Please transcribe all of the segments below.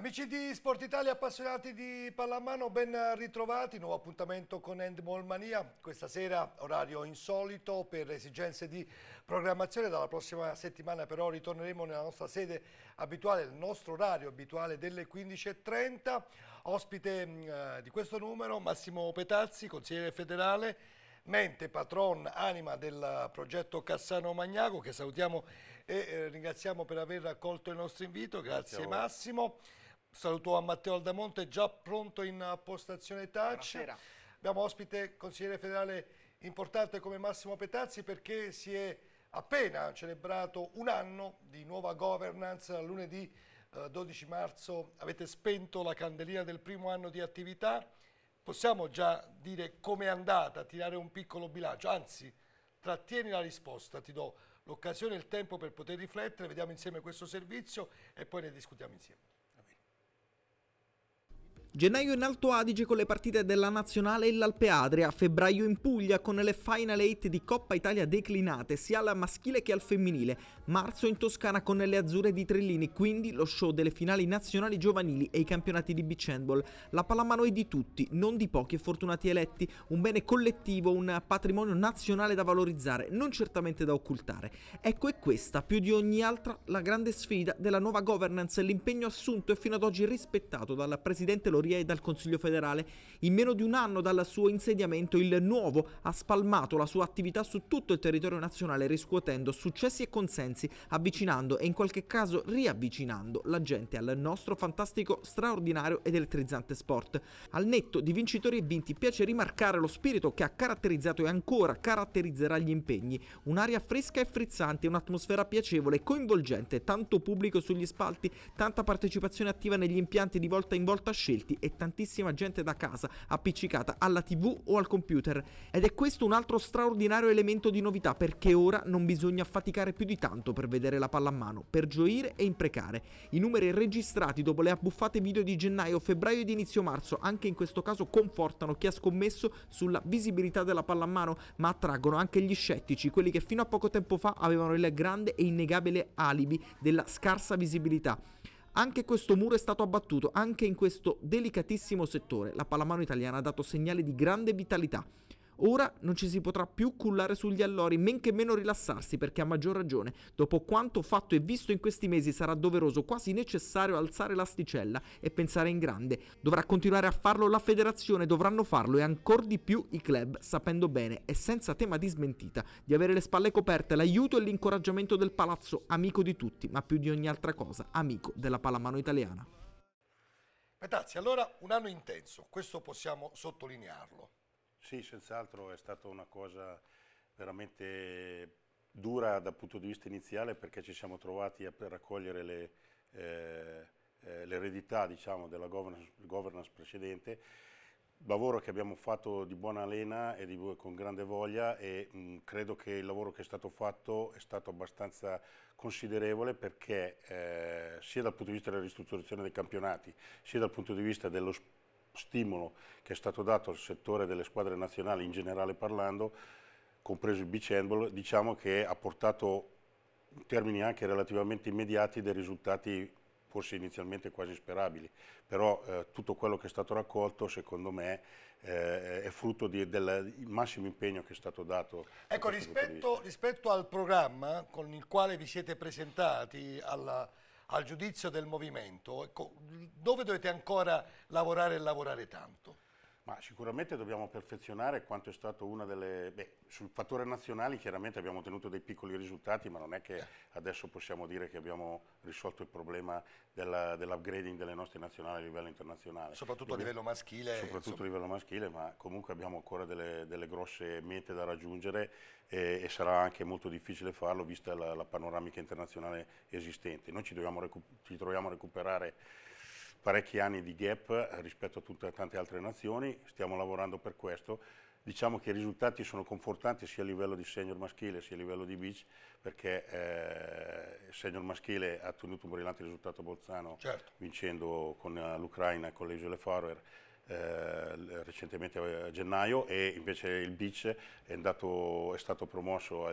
Amici di Sport Italia, appassionati di pallamano, ben ritrovati. Nuovo appuntamento con Handball Mania. Questa sera orario insolito per esigenze di programmazione. Dalla prossima settimana però ritorneremo nella nostra sede abituale, il nostro orario abituale delle 15.30. Ospite mm, eh, di questo numero Massimo Petazzi, consigliere federale mente, patron, anima del progetto Cassano Magnago che salutiamo e eh, ringraziamo per aver accolto il nostro invito. Grazie, Grazie Massimo. Saluto a Matteo Aldamonte, già pronto in postazione touch. Buonasera. Abbiamo ospite consigliere federale importante come Massimo Petazzi perché si è appena celebrato un anno di nuova governance. Lunedì eh, 12 marzo avete spento la candelina del primo anno di attività. Possiamo già dire com'è andata, tirare un piccolo bilancio, anzi trattieni la risposta, ti do l'occasione e il tempo per poter riflettere, vediamo insieme questo servizio e poi ne discutiamo insieme. Gennaio in Alto Adige con le partite della Nazionale e l'Alpe Adria, febbraio in Puglia con le Final 8 di Coppa Italia declinate sia al maschile che al femminile, marzo in Toscana con le Azzurre di Trellini, quindi lo show delle finali nazionali giovanili e i campionati di beach handball. La pallamano è di tutti, non di pochi fortunati eletti, un bene collettivo, un patrimonio nazionale da valorizzare, non certamente da occultare. Ecco è questa, più di ogni altra, la grande sfida della nuova governance, l'impegno assunto e fino ad oggi rispettato dal Presidente Lorenzini calorie e dal Consiglio federale. In meno di un anno dal suo insediamento il nuovo ha spalmato la sua attività su tutto il territorio nazionale riscuotendo successi e consensi, avvicinando e in qualche caso riavvicinando la gente al nostro fantastico, straordinario ed elettrizzante sport. Al netto di vincitori e vinti piace rimarcare lo spirito che ha caratterizzato e ancora caratterizzerà gli impegni, un'aria fresca e frizzante, un'atmosfera piacevole e coinvolgente, tanto pubblico sugli spalti, tanta partecipazione attiva negli impianti di volta in volta scelti clienti e tantissima gente da casa appiccicata alla tv o al computer. Ed è questo un altro straordinario elemento di novità perché ora non bisogna faticare più di tanto per vedere la palla a mano, per gioire e imprecare. I numeri registrati dopo le abbuffate video di gennaio, febbraio ed inizio marzo anche in questo caso confortano chi ha scommesso sulla visibilità della pallamano, ma attraggono anche gli scettici, quelli che fino a poco tempo fa avevano il grande e innegabile alibi della scarsa visibilità. Anche questo muro è stato abbattuto, anche in questo delicatissimo settore. La pallamano italiana ha dato segnale di grande vitalità Ora non ci si potrà più cullare sugli allori, men che meno rilassarsi, perché a maggior ragione, dopo quanto fatto e visto in questi mesi, sarà doveroso, quasi necessario, alzare l'asticella e pensare in grande. Dovrà continuare a farlo la federazione, dovranno farlo e ancor di più i club, sapendo bene e senza tema di smentita di avere le spalle coperte, l'aiuto e l'incoraggiamento del palazzo, amico di tutti, ma più di ogni altra cosa, amico della pallamano italiana. Petazzi, allora un anno intenso, questo possiamo sottolinearlo. Sì, senz'altro è stata una cosa veramente dura dal punto di vista iniziale perché ci siamo trovati a raccogliere le, eh, eh, l'eredità diciamo, della governance, governance, precedente, lavoro che abbiamo fatto di buona lena e di, con grande voglia e mh, mm, credo che il lavoro che è stato fatto è stato abbastanza considerevole perché eh, sia dal punto di vista della ristrutturazione dei campionati, sia dal punto di vista dello sport stimolo che è stato dato al settore delle squadre nazionali in generale parlando, compreso il beach handball, diciamo che ha portato in termini anche relativamente immediati dei risultati forse inizialmente quasi sperabili, però eh, tutto quello che è stato raccolto secondo me eh, è frutto di, del massimo impegno che è stato dato. Ecco, rispetto, rispetto al programma con il quale vi siete presentati alla al giudizio del movimento, ecco, dove dovete ancora lavorare e lavorare tanto? Ma sicuramente dobbiamo perfezionare quanto è stato una delle... Beh, sul fattore nazionale chiaramente abbiamo ottenuto dei piccoli risultati, ma non è che adesso possiamo dire che abbiamo risolto il problema dell'upgrading delle nostre nazionali a livello internazionale. Soprattutto Quindi, a livello maschile. Soprattutto insomma. a livello maschile, ma comunque abbiamo ancora delle, delle grosse mete da raggiungere e, e, sarà anche molto difficile farlo vista la, la panoramica internazionale esistente. Noi ci, dobbiamo, ci troviamo a recuperare parecchi anni di gap eh, rispetto a tutte tante altre nazioni, stiamo lavorando per questo. Diciamo che i risultati sono confortanti sia a livello di senior maschile sia a livello di beach, perché eh, il senior maschile ha ottenuto un brillante risultato a Bolzano certo. vincendo con eh, l'Ucraina, e con le Isole Faroe eh, recentemente a gennaio e invece il beach è, andato, è stato promosso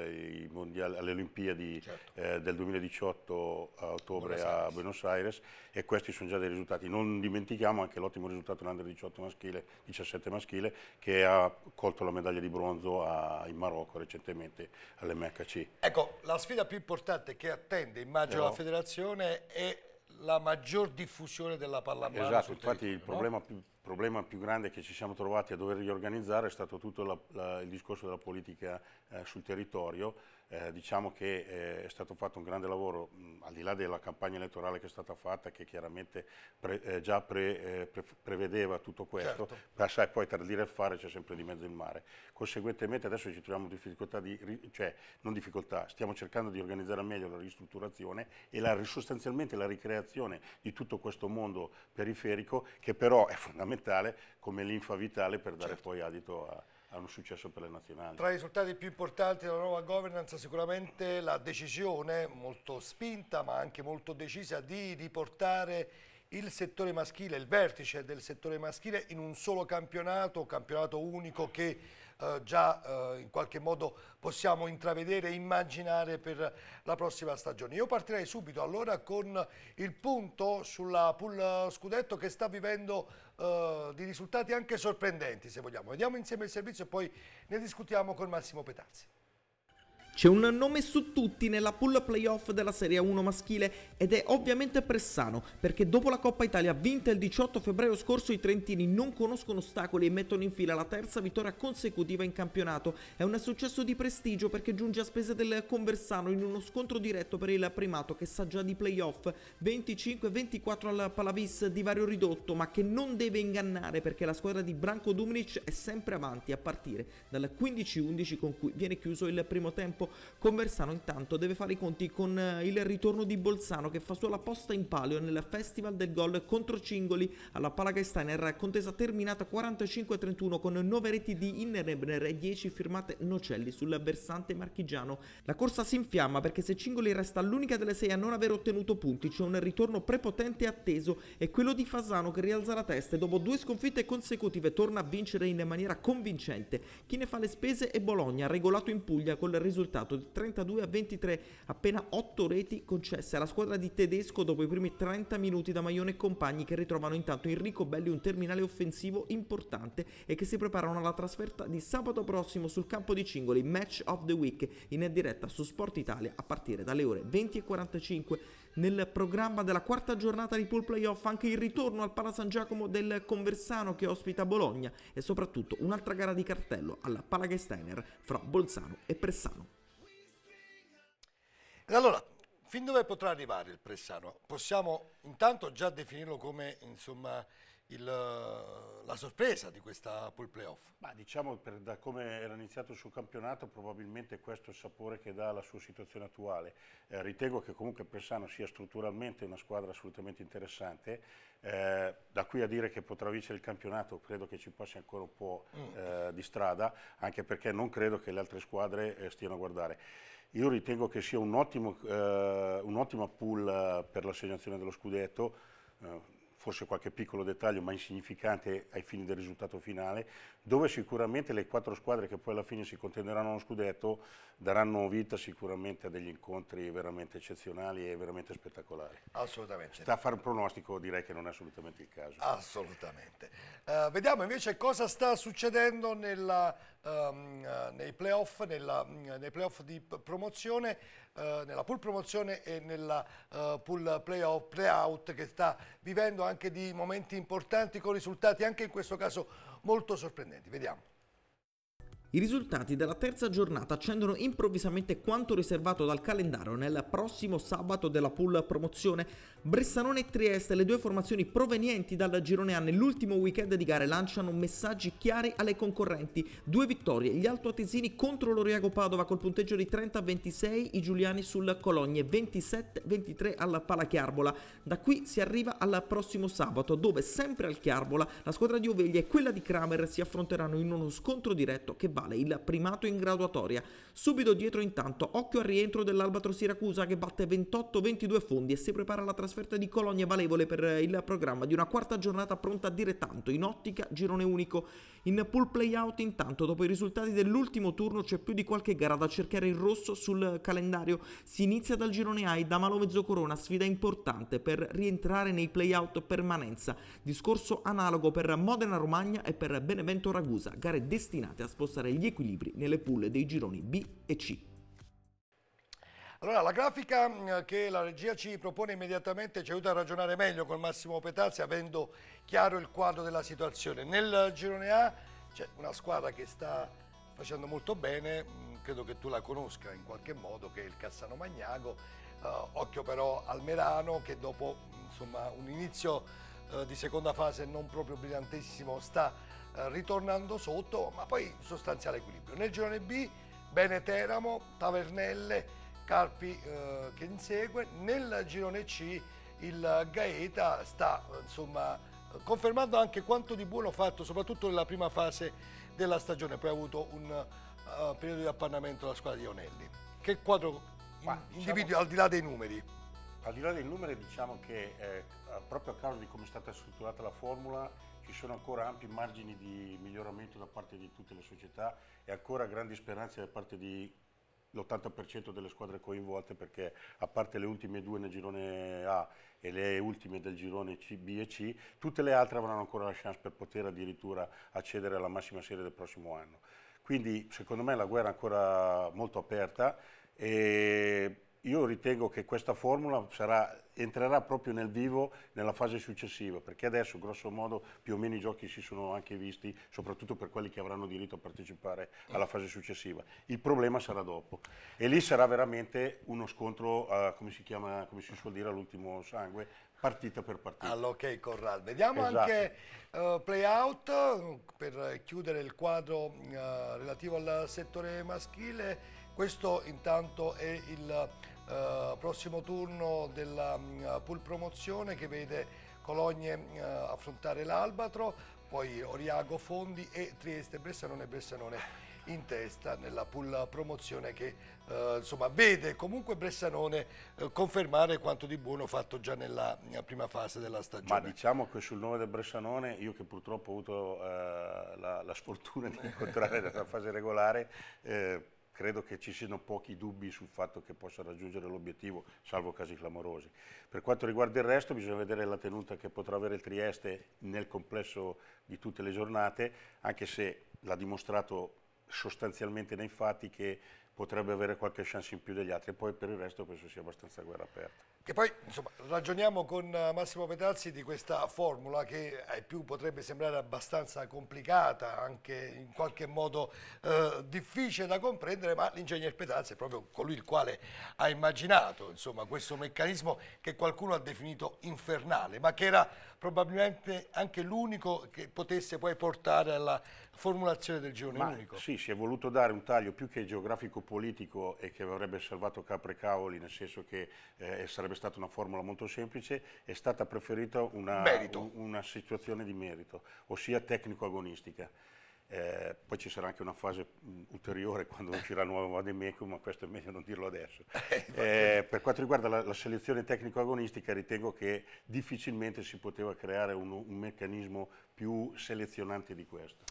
mondiali, alle Olimpiadi certo. eh, del 2018 a ottobre Buenos a Buenos Aires e questi sono già dei risultati. Non dimentichiamo anche l'ottimo risultato nell'Under 18 maschile, 17 maschile che ha colto la medaglia di bronzo a, in Marocco recentemente all'MHC. Ecco, la sfida più importante che attende immagino Però, la federazione è la maggior diffusione della pallamano. Esatto, infatti il no? problema più problema più grande che ci siamo trovati a dover riorganizzare è stato tutto la, la, il discorso della politica eh, sul territorio. Eh, diciamo che eh, è stato fatto un grande lavoro, mh, al di là della campagna elettorale che è stata fatta, che chiaramente pre, eh, già pre, eh, pre, prevedeva tutto questo, certo. ma sai, poi tra dire e fare c'è sempre di mezzo il mare. Conseguentemente adesso ci troviamo in difficoltà, di, cioè non difficoltà, stiamo cercando di organizzare al meglio la ristrutturazione e la, sostanzialmente la ricreazione di tutto questo mondo periferico che però è fondamentale fondamentale come linfa vitale per dare certo. poi adito a, a un successo per le nazionali. Tra i risultati più importanti della nuova governance sicuramente la decisione molto spinta ma anche molto decisa di riportare il settore maschile, il vertice del settore maschile in un solo campionato, campionato unico che eh, già eh, in qualche modo possiamo intravedere e immaginare per la prossima stagione. Io partirei subito allora con il punto sulla pool scudetto che sta vivendo eh, di risultati anche sorprendenti se vogliamo. Vediamo insieme il servizio e poi ne discutiamo con Massimo Petazzi. C'è un nome su tutti nella pool playoff della Serie 1 maschile ed è ovviamente Pressano, perché dopo la Coppa Italia vinta il 18 febbraio scorso i Trentini non conoscono ostacoli e mettono in fila la terza vittoria consecutiva in campionato. È un successo di prestigio perché giunge a spese del Conversano in uno scontro diretto per il primato che sa già di playoff, 25-24 al Palavis di vario ridotto, ma che non deve ingannare perché la squadra di Branco Dumnic è sempre avanti a partire dal 15-11 con cui viene chiuso il primo tempo Conversano intanto deve fare i conti con eh, il ritorno di Bolzano che fa sua la posta in palio nel Festival del Gol contro Cingoli alla Palagasteiner, contesa terminata 45-31 con 9 reti di Innerebner e 10 firmate Nocelli sul versante marchigiano. La corsa si infiamma perché se Cingoli resta l'unica delle 6 a non aver ottenuto punti, c'è un ritorno prepotente e atteso e quello di Fasano che rialza la testa e dopo due sconfitte consecutive torna a vincere in maniera convincente. Chi ne fa le spese è Bologna, regolato in Puglia col risultato risultato di 32 a 23, appena 8 reti concesse alla squadra di Tedesco dopo i primi 30 minuti da Maione e compagni che ritrovano intanto Enrico Belli un terminale offensivo importante e che si preparano alla trasferta di sabato prossimo sul campo di Cingoli, Match of the Week, in diretta su Sport Italia a partire dalle ore 20.45. Nel programma della quarta giornata di pool playoff anche il ritorno al Pala San Giacomo del Conversano che ospita Bologna e soprattutto un'altra gara di cartello alla Pala Gesteiner fra Bolzano e Pressano. E allora, fin dove potrà arrivare il Pressano? Possiamo intanto già definirlo come insomma, il, la sorpresa di questa pool playoff? Ma diciamo, per, da come era iniziato il suo campionato, probabilmente questo è il sapore che dà alla sua situazione attuale. Eh, ritengo che comunque il Pressano sia strutturalmente una squadra assolutamente interessante. Eh, da qui a dire che potrà vincere il campionato, credo che ci passi ancora un po' mm. eh, di strada, anche perché non credo che le altre squadre eh, stiano a guardare. Io ritengo che sia eh, un'ottima un pool eh, per l'assegnazione dello scudetto, eh, forse qualche piccolo dettaglio ma insignificante ai fini del risultato finale, dove sicuramente le quattro squadre che poi alla fine si contenderanno lo scudetto daranno vita sicuramente a degli incontri veramente eccezionali e veramente spettacolari. Assolutamente. Sta a fare un pronostico direi che non è assolutamente il caso. Assolutamente. Uh, vediamo invece cosa sta succedendo nella, um, uh, nei playoff, nella, mm, nei playoff di promozione. Eh, nella pool promozione e nella eh, pool playoff, playout che sta vivendo anche di momenti importanti con risultati anche in questo caso molto sorprendenti. Vediamo. I risultati della terza giornata accendono improvvisamente quanto riservato dal calendario nel prossimo sabato della pool promozione. Bressanone e Trieste, le due formazioni provenienti dal girone A nell'ultimo weekend di gare, lanciano messaggi chiari alle concorrenti. Due vittorie, gli Alto Atesini contro l'Oriago Padova col punteggio di 30-26, i giuliani sul Cologne 27-23 alla Palachiarbola. Da qui si arriva al prossimo sabato, dove sempre al Chiarbola la squadra di Oveglia e quella di Kramer si affronteranno in uno scontro diretto che va totale, il primato in graduatoria. Subito dietro intanto, occhio al rientro dell'Albatro Siracusa che batte 28-22 fondi e si prepara alla trasferta di Colonia Valevole per eh, il programma di una quarta giornata pronta a dire tanto in ottica girone unico. In pool playout intanto, dopo i risultati dell'ultimo turno c'è più di qualche gara da cercare in rosso sul calendario. Si inizia dal girone A e da Malo Mezzocorona, sfida importante per rientrare nei playout permanenza. Discorso analogo per Modena Romagna e per Benevento Ragusa, gare destinate a spostare evitare gli equilibri nelle pool dei gironi B e C. Allora, la grafica mm, che la regia ci propone immediatamente ci aiuta a ragionare meglio con Massimo Petazzi, avendo chiaro il quadro della situazione. Nel girone A c'è una squadra che sta facendo molto bene, mm, credo che tu la conosca in qualche modo, che è il Cassano Magnago. Eh, occhio però al Merano che dopo insomma, un inizio eh, di seconda fase non proprio brillantissimo sta eh, ritornando sotto, ma poi sostanziale equilibrio. Nel girone B, bene Teramo, Tavernelle, Carpi eh, che insegue. Nel girone C il Gaeta sta insomma, eh, confermando anche quanto di buono fatto, soprattutto nella prima fase della stagione, poi ha avuto un uh, periodo di appannamento la squadra di Onelli. Che quadro Ma, diciamo individui diciamo, al di là dei numeri? Al di là dei numeri diciamo che eh, proprio a causa di come è stata strutturata la formula ci sono ancora ampi margini di miglioramento da parte di tutte le società e ancora grandi speranze da parte di l'80% delle squadre coinvolte perché a parte le ultime due nel girone A e le ultime del girone C, B e C, tutte le altre avranno ancora la chance per poter addirittura accedere alla massima serie del prossimo anno. Quindi secondo me la guerra è ancora molto aperta e io ritengo che questa formula sarà, entrerà proprio nel vivo nella fase successiva, perché adesso grosso modo più o meno i giochi si sono anche visti, soprattutto per quelli che avranno diritto a partecipare alla fase successiva. Il problema sarà dopo. E lì sarà veramente uno scontro, uh, come si chiama, come si suol dire, all'ultimo sangue, partita per partita. Allora, ok Corral. Vediamo esatto. anche uh, eh, play out per chiudere il quadro uh, relativo al settore maschile. Questo intanto è il eh, prossimo turno della mh, mm, pool promozione che vede Cologne mh, eh, affrontare l'Albatro, poi Oriago Fondi e Trieste Bressanone e Bressanone in testa nella pool promozione che eh, insomma, vede comunque Bressanone eh, confermare quanto di buono fatto già nella, nella, eh, prima fase della stagione. Ma diciamo che sul nome del Bressanone io che purtroppo ho avuto eh, la, la, sfortuna di incontrare nella fase regolare eh, credo che ci siano pochi dubbi sul fatto che possa raggiungere l'obiettivo, salvo casi clamorosi. Per quanto riguarda il resto bisogna vedere la tenuta che potrà avere il Trieste nel complesso di tutte le giornate, anche se l'ha dimostrato sostanzialmente nei fatti che potrebbe avere qualche chance in più degli altri, e poi per il resto penso sia abbastanza guerra aperta. Che poi insomma, ragioniamo con eh, Massimo Petazzi di questa formula che ai più potrebbe sembrare abbastanza complicata, anche in qualche modo eh, difficile da comprendere, ma l'ingegner Petazzi è proprio colui il quale ha immaginato insomma, questo meccanismo che qualcuno ha definito infernale, ma che era probabilmente anche l'unico che potesse poi portare alla formulazione del girone ma, unico. Sì, si è voluto dare un taglio più che geografico-politico e che avrebbe salvato capre cavoli, nel senso che eh, sarebbe stata una formula molto semplice, è stata preferita una, una situazione di merito, ossia tecnico-agonistica. Eh, poi ci sarà anche una fase mh, mm, ulteriore quando uscirà il nuovo Vademecum, ma questo è meglio non dirlo adesso. Eh, eh, per quanto riguarda la, la selezione tecnico-agonistica, ritengo che difficilmente si poteva creare un, un meccanismo più selezionante di questo.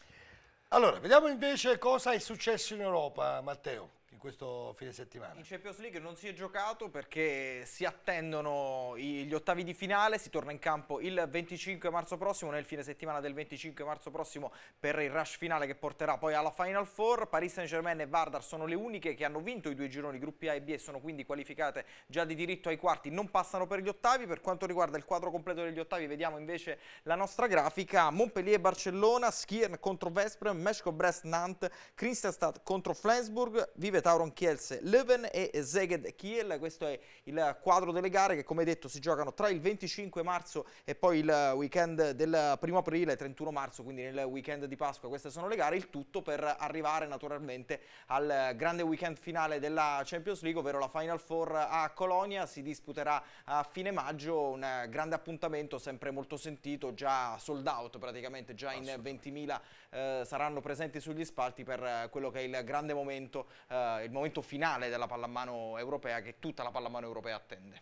Allora, vediamo invece cosa è successo in Europa, Matteo in questo fine settimana? In Champions League non si è giocato perché si attendono gli ottavi di finale, si torna in campo il 25 marzo prossimo, nel fine settimana del 25 marzo prossimo per il rush finale che porterà poi alla Final Four. Paris Saint Germain e Vardar sono le uniche che hanno vinto i due gironi gruppi A e B e sono quindi qualificate già di diritto ai quarti, non passano per gli ottavi. Per quanto riguarda il quadro completo degli ottavi vediamo invece la nostra grafica. Montpellier-Barcellona, Schiern contro Vesprem, meshko brest nant Kristianstad contro Flensburg, Vive Kiev, Tauron Kielce, Leuven e Zeged Kiel. Questo è il quadro delle gare che come detto si giocano tra il 25 marzo e poi il weekend del 1 aprile, 31 marzo, quindi nel weekend di Pasqua. Queste sono le gare, il tutto per arrivare naturalmente al grande weekend finale della Champions League, ovvero la Final Four a Colonia. Si disputerà a fine maggio un grande appuntamento sempre molto sentito, già sold out praticamente, già in 20.000 eh, saranno presenti sugli spalti per eh, quello che è il grande momento, eh, il momento finale della pallamano europea che tutta la pallamano europea attende.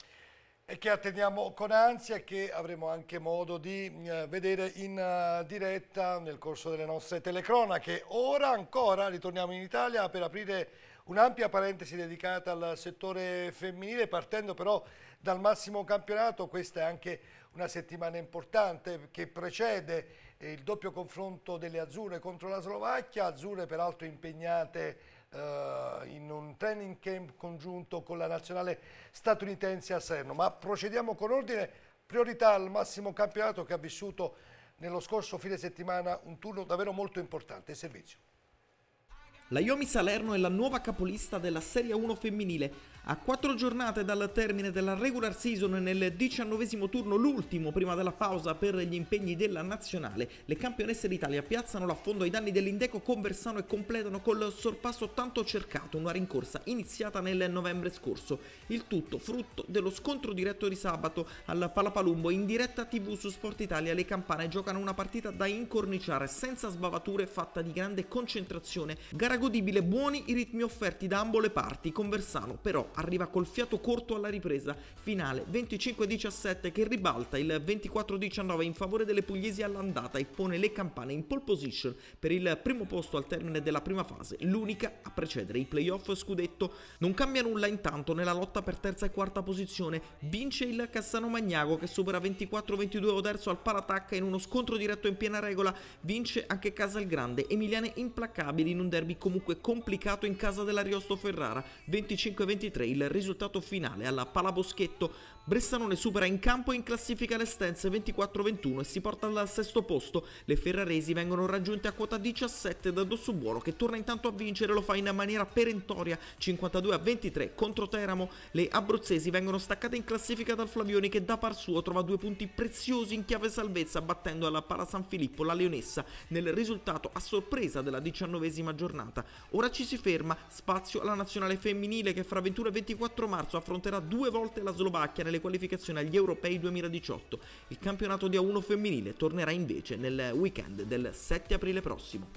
E che attendiamo con ansia e che avremo anche modo di eh, vedere in uh, diretta nel corso delle nostre telecronache. Ora ancora ritorniamo in Italia per aprire un'ampia parentesi dedicata al settore femminile, partendo però dal massimo campionato, questa è anche una settimana importante che precede il doppio confronto delle azzurre contro la Slovacchia, azzurre peraltro impegnate eh, in un training camp congiunto con la nazionale statunitense a Serno. Ma procediamo con ordine, priorità al massimo campionato che ha vissuto nello scorso fine settimana un turno davvero molto importante. servizio. La Yomi Salerno è la nuova capolista della Serie 1 femminile. A quattro giornate dal termine della regular season e nel diciannovesimo turno, l'ultimo prima della pausa per gli impegni della nazionale, le campionesse d'Italia piazzano l'affondo ai danni dell'Indeco Conversano e completano col sorpasso tanto cercato, una rincorsa iniziata nel novembre scorso. Il tutto frutto dello scontro diretto di sabato al Palapalumbo in diretta tv su Sport Italia. Le campane giocano una partita da incorniciare senza sbavature fatta di grande concentrazione. Gara era godibile, buoni i ritmi offerti da ambo le parti, Conversano però arriva col fiato corto alla ripresa, finale 25-17 che ribalta il 24-19 in favore delle pugliesi all'andata e pone le campane in pole position per il primo posto al termine della prima fase, l'unica a precedere i playoff scudetto. Non cambia nulla intanto nella lotta per terza e quarta posizione, vince il Cassano Magnago che supera 24-22 o terzo al paratacca in uno scontro diretto in piena regola, vince anche Casalgrande, Emiliane implacabili in un derby comunque complicato in casa dell'Ariosto Ferrara. 25-23 il risultato finale alla Palaboschetto Bressanone supera in campo e in classifica l'Estense 24-21 e si porta al sesto posto. Le ferraresi vengono raggiunte a quota 17 da Dossubuono che torna intanto a vincere, lo fa in maniera perentoria 52-23 contro Teramo. Le abruzzesi vengono staccate in classifica dal Flavioni che da par suo trova due punti preziosi in chiave salvezza battendo alla Pala San Filippo la Leonessa nel risultato a sorpresa della diciannovesima giornata. Ora ci si ferma, spazio alla nazionale femminile che fra 21 e 24 marzo affronterà due volte la Slovacchia nelle alle qualificazioni agli Europei 2018. Il campionato di A1 femminile tornerà invece nel weekend del 7 aprile prossimo.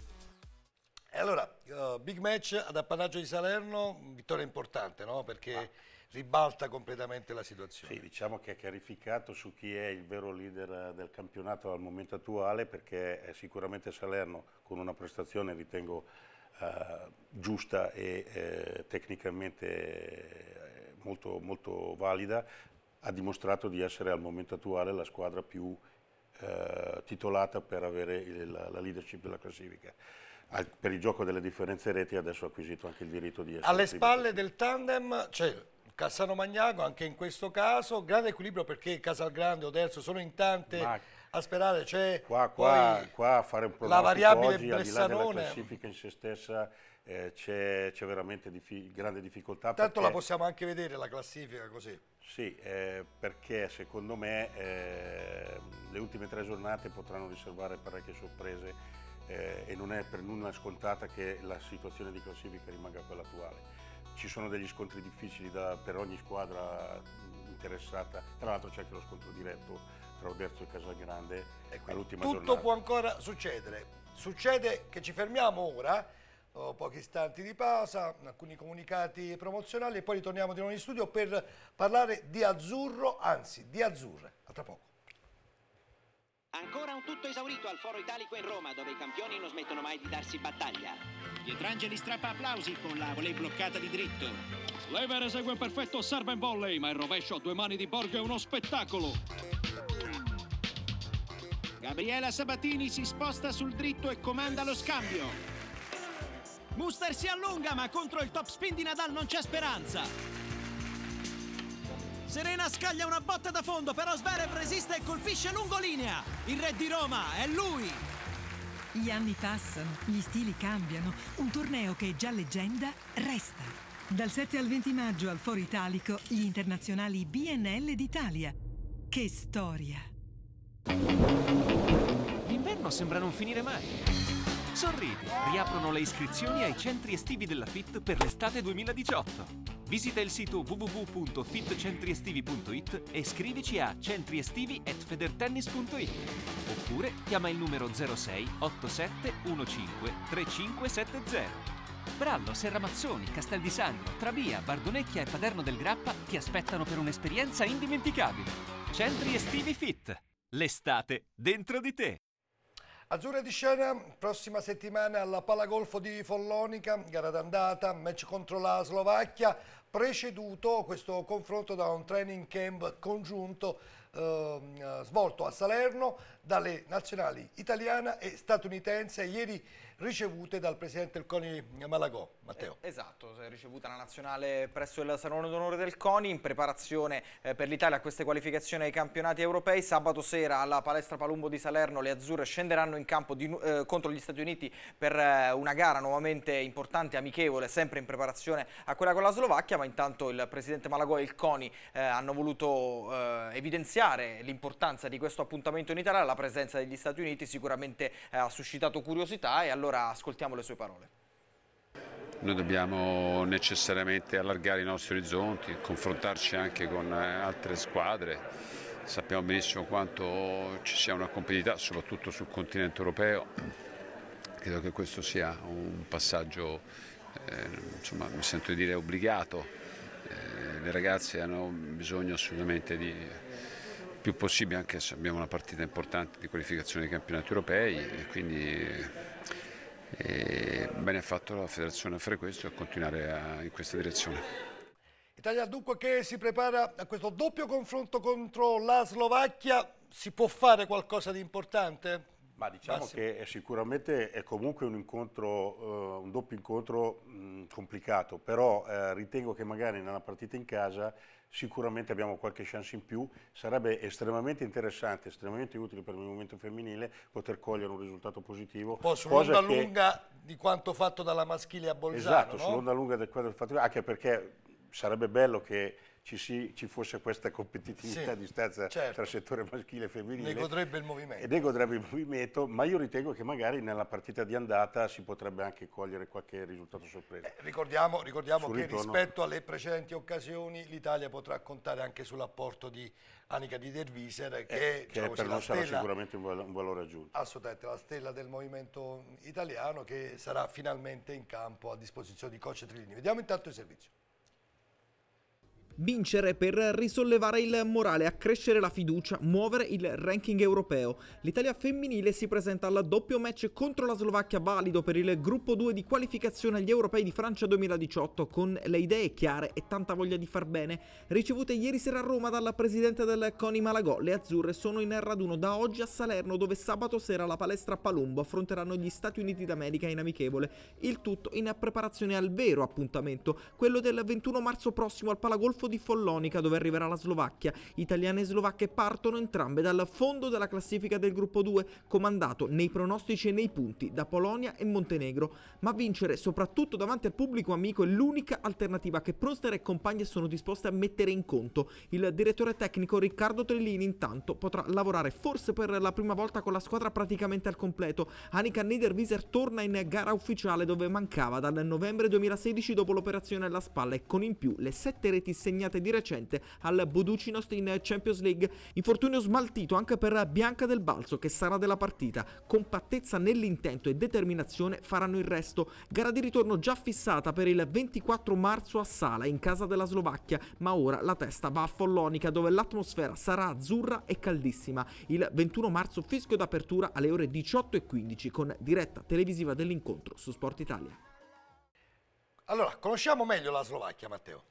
E allora, uh, big match ad appannaggio di Salerno, vittoria importante, no? Perché ah. ribalta completamente la situazione. Sì, diciamo che ha chiarificato su chi è il vero leader eh, del campionato al momento attuale, perché è sicuramente Salerno con una prestazione, ritengo, uh, giusta e eh, tecnicamente molto, molto valida, ha dimostrato di essere al momento attuale la squadra più eh, titolata per avere il, la, leadership della classifica per il gioco delle differenze reti adesso ha acquisito anche il diritto di essere alle spalle del tandem c'è Cassano Magnago anche in questo caso grande equilibrio perché Casalgrande o Derso sono in tante Ma a sperare c'è qua, qua, qua, a fare un pronostico la variabile oggi Bressanone. al di là della classifica in se stessa eh, c'è veramente difi grande difficoltà tanto la possiamo anche vedere la classifica così sì, eh, perché secondo me eh, le ultime tre giornate potranno riservare parecchie sorprese eh, e non è per nulla scontata che la situazione di classifica rimanga quella attuale. Ci sono degli scontri difficili da, per ogni squadra interessata, tra l'altro c'è anche lo scontro diretto tra Oderzo e Casagrande all'ultima giornata. Tutto può ancora succedere, succede che ci fermiamo ora oh, pochi istanti di pausa, alcuni comunicati promozionali e poi ritorniamo di nuovo in studio per parlare di azzurro, anzi di azzurre. A tra poco. Ancora un tutto esaurito al Foro Italico in Roma, dove i campioni non smettono mai di darsi battaglia. Pietrangeli strappa applausi con la volée bloccata di dritto. Lever esegue un perfetto serve in volley, ma il rovescio a due mani di Borgo è uno spettacolo. Gabriela Sabatini si sposta sul dritto e comanda lo scambio. Booster si allunga ma contro il top spin di Nadal non c'è speranza. Serena scaglia una botta da fondo, però Sverev resiste e colpisce lungo linea. Il re di Roma è lui. Gli anni passano, gli stili cambiano, un torneo che è già leggenda resta. Dal 7 al 20 maggio al Foro Italico gli internazionali BNL d'Italia. Che storia! L'inverno sembra non finire mai. Sorridi! Riaprono le iscrizioni ai centri estivi della FIT per l'estate 2018. Visita il sito www.fitcentriestivi.it e scrivici a centriestivi.federtennis.it oppure chiama il numero 06 87 15 3570. Brallo, Serramazzoni, Castel di Sangro, Travia, Bardonecchia e Paderno del Grappa ti aspettano per un'esperienza indimenticabile. Centri Estivi Fit. L'estate dentro di te. Azzurra di scena, prossima settimana alla Palagolfo di Follonica, gara d'andata, match contro la Slovacchia, preceduto questo confronto da un training camp congiunto eh, svolto a Salerno dalle nazionali italiana e statunitense. Ieri ricevute dal presidente del CONI Malagò. Matteo. Eh, esatto, eh, ricevuta la nazionale presso il Salone d'Onore del CONI in preparazione eh, per l'Italia a queste qualificazioni ai campionati europei. Sabato sera alla palestra Palumbo di Salerno le azzurre scenderanno in campo di, eh, contro gli Stati Uniti per eh, una gara nuovamente importante, amichevole, sempre in preparazione a quella con la Slovacchia, ma intanto il presidente Malagò e il CONI eh, hanno voluto evidenziare l'importanza di questo appuntamento in Italia, la presenza degli Stati Uniti sicuramente ha suscitato curiosità e allora allora ascoltiamo le sue parole. Noi dobbiamo necessariamente allargare i nostri orizzonti, confrontarci anche con eh, altre squadre. Sappiamo benissimo quanto ci sia una competitività, soprattutto sul continente europeo. Credo che questo sia un passaggio, eh, insomma, mi sento di dire obbligato. Eh, le ragazze hanno bisogno assolutamente di più possibile, anche se abbiamo una partita importante di qualificazione dei campionati europei e quindi e eh, bene ha fatto la federazione a fare questo e a continuare a, in questa direzione. Italia dunque che si prepara a questo doppio confronto contro la Slovacchia, si può fare qualcosa di importante? Ma diciamo Massimo. che è sicuramente è comunque un, incontro, uh, un doppio incontro mh, mm, complicato, però uh, ritengo che magari nella partita in casa sicuramente abbiamo qualche chance in più, sarebbe estremamente interessante, estremamente utile per il movimento femminile poter cogliere un risultato positivo. Un po' sull'onda che... lunga di quanto fatto dalla maschile a Bolzano. Esatto, no? sull'onda lunga del quadro fatto, anche perché sarebbe bello che ci, si, ci fosse questa competitività sì, a distanza certo. tra settore maschile e femminile. Ne godrebbe il movimento. Ne godrebbe il movimento, ma io ritengo che magari nella partita di andata si potrebbe anche cogliere qualche risultato sorpresa. Eh, ricordiamo, ricordiamo che ritorno. rispetto alle precedenti occasioni l'Italia potrà contare anche sull'apporto di Anica di Derviser eh, che, eh, che diciamo, per noi sarà sicuramente un, valo, un valore aggiunto. Assolutamente, la stella del movimento italiano che sarà finalmente in campo a disposizione di Coach Trillini. Vediamo intanto il servizio vincere per risollevare il morale, accrescere la fiducia, muovere il ranking europeo. L'Italia femminile si presenta al doppio match contro la Slovacchia valido per il gruppo 2 di qualificazione agli europei di Francia 2018 con le idee chiare e tanta voglia di far bene. Ricevute ieri sera a Roma dalla presidente del CONI Malagò, le azzurre sono in raduno da oggi a Salerno dove sabato sera la palestra Palumbo affronteranno gli Stati Uniti d'America in amichevole, il tutto in preparazione al vero appuntamento, quello del 21 marzo prossimo al Palagolfo di Follonica dove arriverà la Slovacchia. Italiane e slovacche partono entrambe dal fondo della classifica del gruppo 2, comandato nei pronostici e nei punti da Polonia e Montenegro, ma vincere soprattutto davanti al pubblico amico è l'unica alternativa che Proster e compagni sono disposte a mettere in conto. Il direttore tecnico Riccardo Trellini intanto potrà lavorare forse per la prima volta con la squadra praticamente al completo. Annika Niederwieser torna in gara ufficiale dove mancava dal novembre 2016 dopo l'operazione alla spalla e con in più le sette reti segnate assegnate di recente al Buducinost in Champions League. Infortunio smaltito anche per Bianca del Balzo che sarà della partita. Compattezza nell'intento e determinazione faranno il resto. Gara di ritorno già fissata per il 24 marzo a Sala in casa della Slovacchia, ma ora la testa va a Follonica dove l'atmosfera sarà azzurra e caldissima. Il 21 marzo fischio d'apertura alle ore 18.15 con diretta televisiva dell'incontro su Sport Italia. Allora, conosciamo meglio la Slovacchia, Matteo.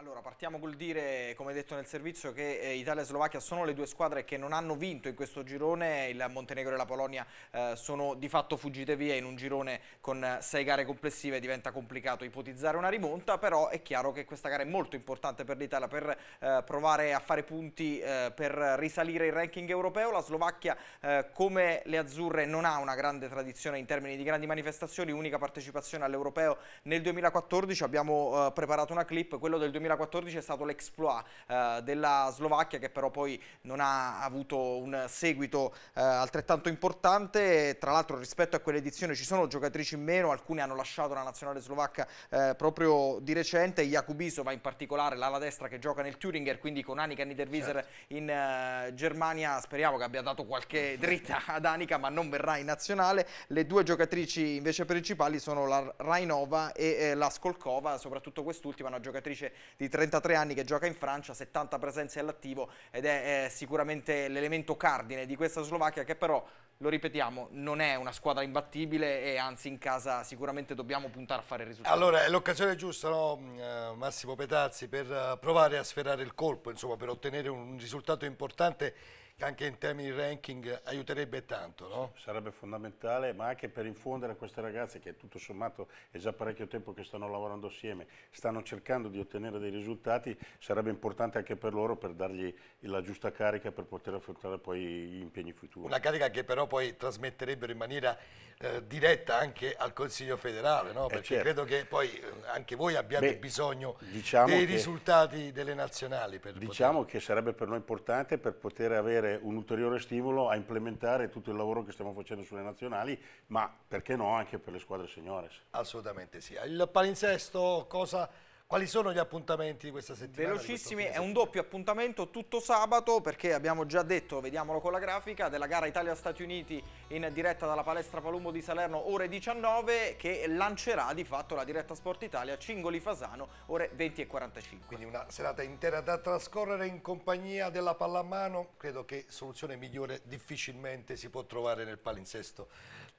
Allora, partiamo col dire, come detto nel servizio, che eh, Italia e Slovacchia sono le due squadre che non hanno vinto in questo girone, il Montenegro e la Polonia eh, sono di fatto fuggite via in un girone con eh, sei gare complessive, diventa complicato ipotizzare una rimonta, però è chiaro che questa gara è molto importante per l'Italia per eh, provare a fare punti eh, per risalire il ranking europeo, la Slovacchia eh, come le azzurre non ha una grande tradizione in termini di grandi manifestazioni, unica partecipazione all'europeo nel 2014, abbiamo preparato una clip, quello del 2014 2014 è stato l'exploit eh, della Slovacchia che però poi non ha avuto un seguito eh, altrettanto importante, tra l'altro rispetto a quell'edizione ci sono giocatrici in meno, alcune hanno lasciato la nazionale slovacca eh, proprio di recente, Jakubisova in particolare, l'ala destra che gioca nel Thuringer quindi con Annika Niederwieser certo. in eh, Germania, speriamo che abbia dato qualche dritta ad Annika ma non verrà in nazionale, le due giocatrici invece principali sono la Rainova e eh, la Skolkova, soprattutto quest'ultima, una giocatrice di 33 anni che gioca in Francia, 70 presenze all'attivo ed è, è sicuramente l'elemento cardine di questa Slovacchia che però lo ripetiamo, non è una squadra imbattibile e anzi in casa sicuramente dobbiamo puntare a fare il risultato. Allora è l'occasione giusta no? Eh, Massimo Petazzi per eh, provare a sferrare il colpo, insomma, per ottenere un risultato importante che anche in termini di ranking aiuterebbe tanto, no? Sarebbe fondamentale, ma anche per infondere a queste ragazze che tutto sommato è già parecchio tempo che stanno lavorando assieme, stanno cercando di ottenere dei risultati, sarebbe importante anche per loro per dargli la giusta carica per poter affrontare poi gli impegni futuri. Una carica che però poi trasmetterebbero in maniera eh, diretta anche al Consiglio federale, no? Eh, Perché certo. credo che poi eh, anche voi abbiate Beh, bisogno diciamo dei che, risultati delle nazionali. diciamo poter... che sarebbe per noi importante per poter avere essere un ulteriore stimolo a implementare tutto il lavoro che stiamo facendo sulle nazionali, ma perché no anche per le squadre signore. Assolutamente sì. Il palinsesto cosa quali sono gli appuntamenti di questa settimana? Velocissimi, è un doppio appuntamento tutto sabato perché abbiamo già detto, vediamolo con la grafica, della gara Italia-Stati Uniti in diretta dalla palestra Palumbo di Salerno ore 19 che lancerà di fatto la diretta Sport Italia Cingoli-Fasano ore 20 e 45. Quindi una serata intera da trascorrere in compagnia della pallamano, credo che soluzione migliore difficilmente si può trovare nel palinsesto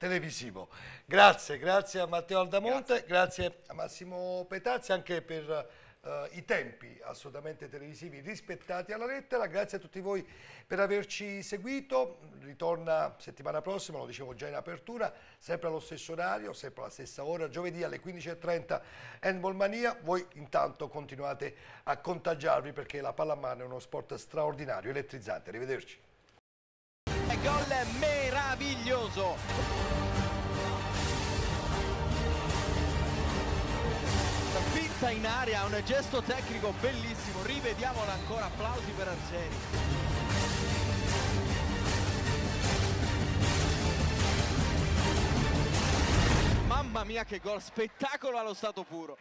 televisivo. Grazie, grazie a Matteo Aldamonte, grazie, grazie a Massimo Petazzi anche per eh, i tempi assolutamente televisivi rispettati alla lettera. Grazie a tutti voi per averci seguito. Ritorna settimana prossima, lo dicevo già in apertura, sempre allo stesso orario, sempre alla stessa ora, giovedì alle 15.30 Handball Mania. Voi intanto continuate a contagiarvi perché la pallamano è uno sport straordinario, elettrizzante. Arrivederci gol meraviglioso. Finta in aria, un gesto tecnico bellissimo, rivediamolo ancora, applausi per Argeri. Mamma mia che gol, spettacolo allo stato puro.